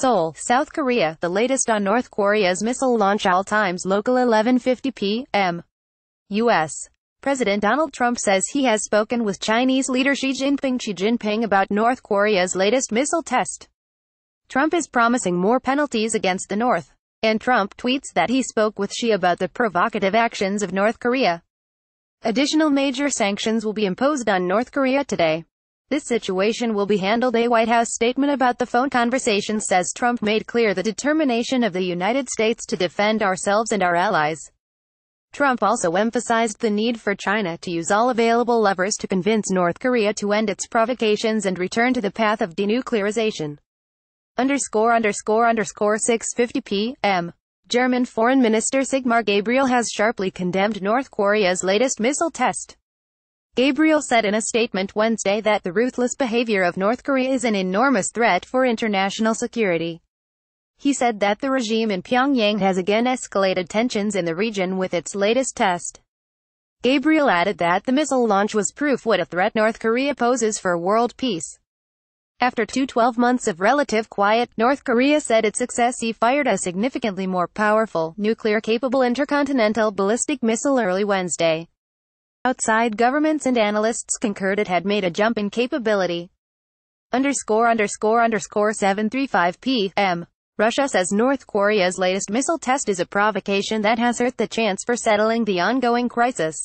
Seoul, South Korea, the latest on North Korea's missile launch all times local 11:50 p.m. U.S. President Donald Trump says he has spoken with Chinese leader Xi Jinping Xi Jinping about North Korea's latest missile test. Trump is promising more penalties against the North. And Trump tweets that he spoke with Xi about the provocative actions of North Korea. Additional major sanctions will be imposed on North Korea today. This situation will be handled a White House statement about the phone conversation says Trump made clear the determination of the United States to defend ourselves and our allies. Trump also emphasized the need for China to use all available levers to convince North Korea to end its provocations and return to the path of denuclearization. Underscore underscore underscore 650 p.m. German Foreign Minister Sigmar Gabriel has sharply condemned North Korea's latest missile test. Gabriel said in a statement Wednesday that the ruthless behavior of North Korea is an enormous threat for international security. He said that the regime in Pyongyang has again escalated tensions in the region with its latest test. Gabriel added that the missile launch was proof what a threat North Korea poses for world peace. After two 12 months of relative quiet, North Korea said its success he fired a significantly more powerful, nuclear-capable intercontinental ballistic missile early Wednesday. Outside governments and analysts concurred it had made a jump in capability. Underscore underscore underscore 735 p.m. Russia says North Korea's latest missile test is a provocation that has hurt the chance for settling the ongoing crisis.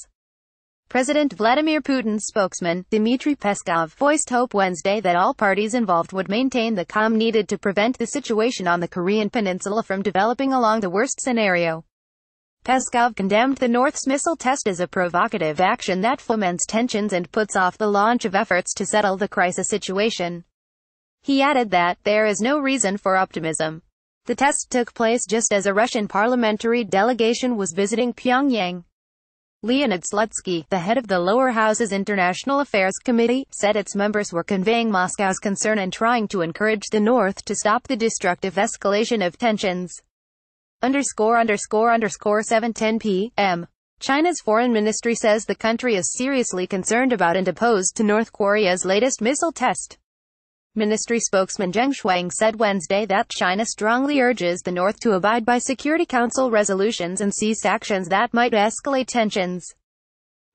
President Vladimir Putin's spokesman, Dmitry Peskov, voiced hope Wednesday that all parties involved would maintain the calm needed to prevent the situation on the Korean peninsula from developing along the worst scenario. Peskov condemned the North's missile test as a provocative action that foments tensions and puts off the launch of efforts to settle the crisis situation. He added that, there is no reason for optimism. The test took place just as a Russian parliamentary delegation was visiting Pyongyang. Leonid Slutsky, the head of the lower house's International Affairs Committee, said its members were conveying Moscow's concern and trying to encourage the North to stop the destructive escalation of tensions underscore underscore underscore 710 p.m. China's foreign ministry says the country is seriously concerned about and opposed to North Korea's latest missile test. Ministry spokesman Zheng Shuang said Wednesday that China strongly urges the North to abide by Security Council resolutions and cease actions that might escalate tensions.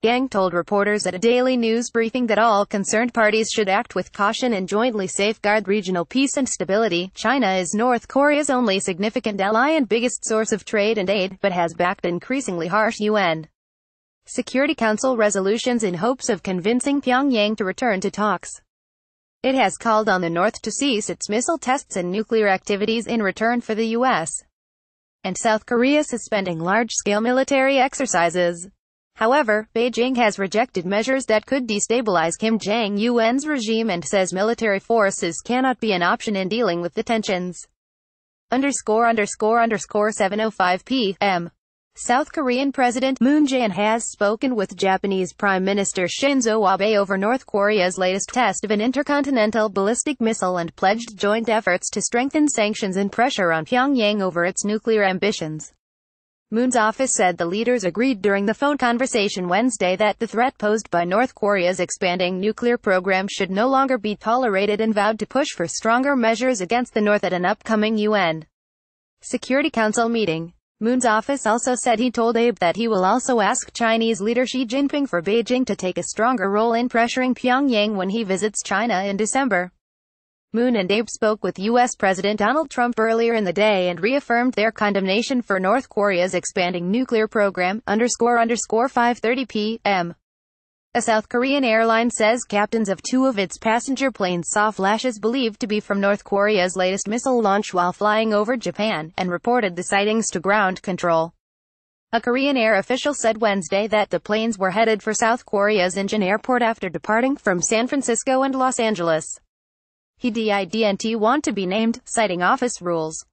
Yang told reporters at a daily news briefing that all concerned parties should act with caution and jointly safeguard regional peace and stability. China is North Korea's only significant ally and biggest source of trade and aid, but has backed increasingly harsh UN Security Council resolutions in hopes of convincing Pyongyang to return to talks. It has called on the North to cease its missile tests and nuclear activities in return for the U.S. and South Korea suspending large-scale military exercises. However, Beijing has rejected measures that could destabilize Kim Jong-un's regime and says military forces cannot be an option in dealing with the tensions. Underscore underscore underscore 705 p.m. South Korean President Moon Jae-in has spoken with Japanese Prime Minister Shinzo Abe over North Korea's latest test of an intercontinental ballistic missile and pledged joint efforts to strengthen sanctions and pressure on Pyongyang over its nuclear ambitions. Moon's office said the leaders agreed during the phone conversation Wednesday that the threat posed by North Korea's expanding nuclear program should no longer be tolerated and vowed to push for stronger measures against the North at an upcoming UN Security Council meeting. Moon's office also said he told Abe that he will also ask Chinese leader Xi Jinping for Beijing to take a stronger role in pressuring Pyongyang when he visits China in December. Moon and Abe spoke with U.S. President Donald Trump earlier in the day and reaffirmed their condemnation for North Korea's expanding nuclear program, underscore underscore 5.30 p.m. A South Korean airline says captains of two of its passenger planes saw flashes believed to be from North Korea's latest missile launch while flying over Japan, and reported the sightings to ground control. A Korean Air official said Wednesday that the planes were headed for South Korea's Incheon airport after departing from San Francisco and Los Angeles. He did not want to be named, citing office rules.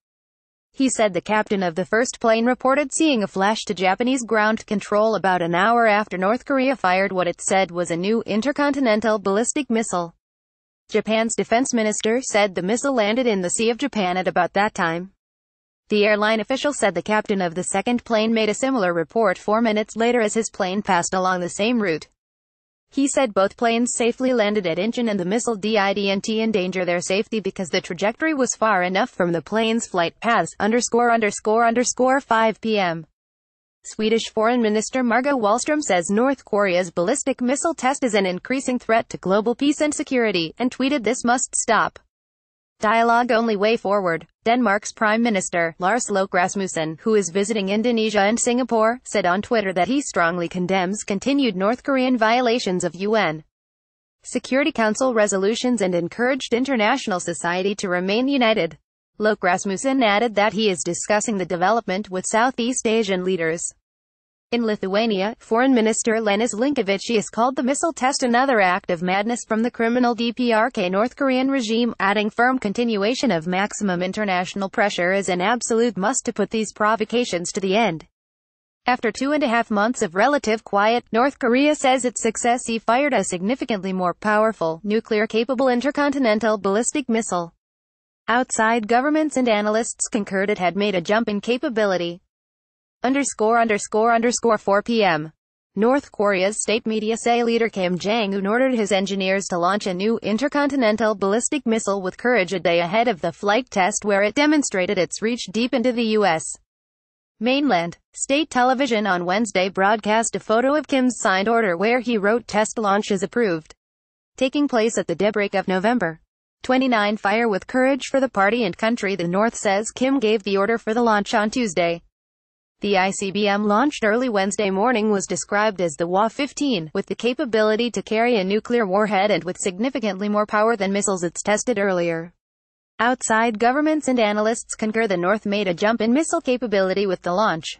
He said the captain of the first plane reported seeing a flash to Japanese ground control about an hour after North Korea fired what it said was a new intercontinental ballistic missile. Japan's defense minister said the missile landed in the Sea of Japan at about that time. The airline official said the captain of the second plane made a similar report four minutes later as his plane passed along the same route. He said both planes safely landed at Incheon and the missile didn't endanger their safety because the trajectory was far enough from the plane's flight paths, underscore underscore underscore 5 p.m. Swedish Foreign Minister Margot Wallström says North Korea's ballistic missile test is an increasing threat to global peace and security, and tweeted this must stop. Dialogue only way forward. Denmark's Prime Minister, Lars Loke Rasmussen, who is visiting Indonesia and Singapore, said on Twitter that he strongly condemns continued North Korean violations of UN Security Council resolutions and encouraged international society to remain united. Loke Rasmussen added that he is discussing the development with Southeast Asian leaders. In Lithuania, Foreign Minister Lenis Linkovicius called the missile test another act of madness from the criminal DPRK North Korean regime, adding firm continuation of maximum international pressure is an absolute must to put these provocations to the end. After two and a half months of relative quiet, North Korea says its success he fired a significantly more powerful, nuclear-capable intercontinental ballistic missile. Outside governments and analysts concurred it had made a jump in capability, underscore underscore underscore 4 p.m. North Korea's state media say leader Kim Jong-un ordered his engineers to launch a new intercontinental ballistic missile with courage a day ahead of the flight test where it demonstrated its reach deep into the U.S. mainland. State television on Wednesday broadcast a photo of Kim's signed order where he wrote test launch is approved. Taking place at the daybreak of November 29 fire with courage for the party and country the North says Kim gave the order for the launch on Tuesday. The ICBM launched early Wednesday morning was described as the WA-15, with the capability to carry a nuclear warhead and with significantly more power than missiles it's tested earlier. Outside governments and analysts concur the North made a jump in missile capability with the launch.